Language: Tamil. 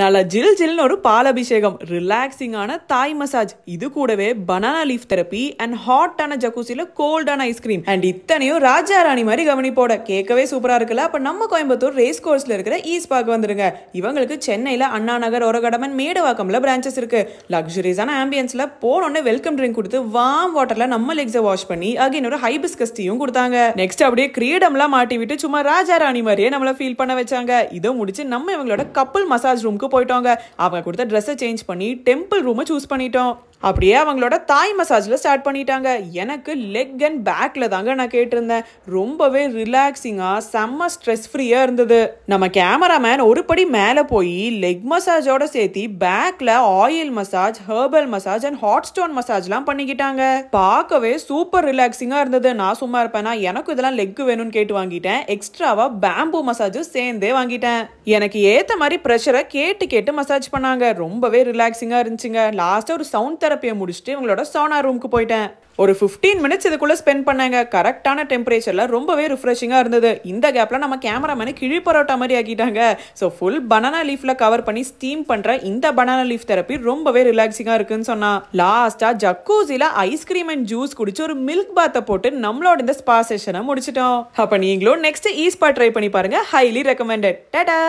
நல்லா ஜில் ஜில்னு ஒரு பால் அபிஷேகம் ரிலாக்ஸிங்கான தாய் மசாஜ் இது கூடவே பனானா லீஃப் தெரப்பி அண்ட் ஹாட்டான ஜக்கூசியில் கோல்டான ஐஸ்கிரீம் அண்ட் இத்தனையும் ராஜா ராணி மாதிரி கவனிப்போட கேட்கவே சூப்பரா இருக்குல்ல அப்ப நம்ம கோயம்புத்தூர் ரேஸ் கோர்ஸ்ல இருக்கிற ஈஸ் பார்க்க வந்துருங்க இவங்களுக்கு சென்னையில அண்ணா நகர் ஒரகடமன் மேடவாக்கம்ல பிரான்ச்சஸ் இருக்கு லக்ஸுரியஸான ஆம்பியன்ஸ்ல போனோடனே வெல்கம் ட்ரிங்க் கொடுத்து வாம் வாட்டர்ல நம்ம லெக்ஸை வாஷ் பண்ணி அகைன் ஒரு ஹைபிஸ்கஸ்டியும் கொடுத்தாங்க நெக்ஸ்ட் அப்படியே கிரீடம்லாம் மாட்டி விட்டு சும்மா ராஜா ராணி மாதிரியே நம்மள ஃபீல் பண்ண வச்சாங்க இதை முடிச்சு நம்ம இவங்களோட கப்பல் மசாஜ் ரூம் ஸ்கூலுக்கு போயிட்டோங்க அவங்க கொடுத்த ட்ரெஸ்ஸை சேஞ்ச் பண்ணி டெம்பிள் ரூமை சூஸ் பண்ணிட்டோம் அப்படியே அவங்களோட தாய் மசாஜில் ஸ்டார்ட் பண்ணிட்டாங்க எனக்கு லெக் அண்ட் பேக்கில் தாங்க நான் கேட்டிருந்தேன் ரொம்பவே ரிலாக்ஸிங்காக செம்ம ஸ்ட்ரெஸ் ஃப்ரீயாக இருந்தது நம்ம கேமராமேன் ஒரு படி மேலே போய் லெக் மசாஜோட சேர்த்து பேக்கில் oil massage herbal massage and hot stone மசாஜ்லாம் பண்ணிக்கிட்டாங்க பார்க்கவே சூப்பர் ரிலாக்ஸிங்காக இருந்தது நான் சும்மா இருப்பேனா எனக்கு இதெல்லாம் லெக் வேணும்னு கேட்டு வாங்கிட்டேன் எக்ஸ்ட்ராவாக பேம்பு மசாஜும் சேர்ந்தே வாங்கிட்டேன் எனக்கு ஏற்ற மாதிரி ப்ரெஷரை கேட்டு கேட்டு மசாஜ் பண்ணாங்க ரொம்பவே ரிலாக்ஸிங்காக இருந்துச்சுங்க லாஸ்ட்டாக ஒரு சவுண்ட் தர தெரப்பியை முடிச்சுட்டு இவங்களோட சோனா ரூமுக்கு போயிட்டேன் ஒரு ஃபிஃப்டீன் மினிட்ஸ் இதுக்குள்ளே ஸ்பெண்ட் பண்ணாங்க கரெக்டான டெம்பரேச்சரில் ரொம்பவே ரிஃப்ரெஷிங்காக இருந்தது இந்த கேப்பில் நம்ம கேமராமேனு கிழி பரோட்டா மாதிரி ஆக்கிட்டாங்க ஸோ ஃபுல் பனானா லீஃபில் கவர் பண்ணி ஸ்டீம் பண்ணுற இந்த பனானா லீஃப் தெரப்பி ரொம்பவே ரிலாக்ஸிங்காக இருக்குன்னு சொன்னான் லாஸ்ட்டாக ஜக்கூசியில் ஐஸ்கிரீம் அண்ட் ஜூஸ் குடிச்சு ஒரு மில்க் பாத்தை போட்டு நம்மளோட இந்த ஸ்பா செஷனை முடிச்சிட்டோம் அப்போ நீங்களும் நெக்ஸ்ட் ஈஸ்பா ட்ரை பண்ணி பாருங்க ஹைலி ரெக்கமெண்டட் டாடா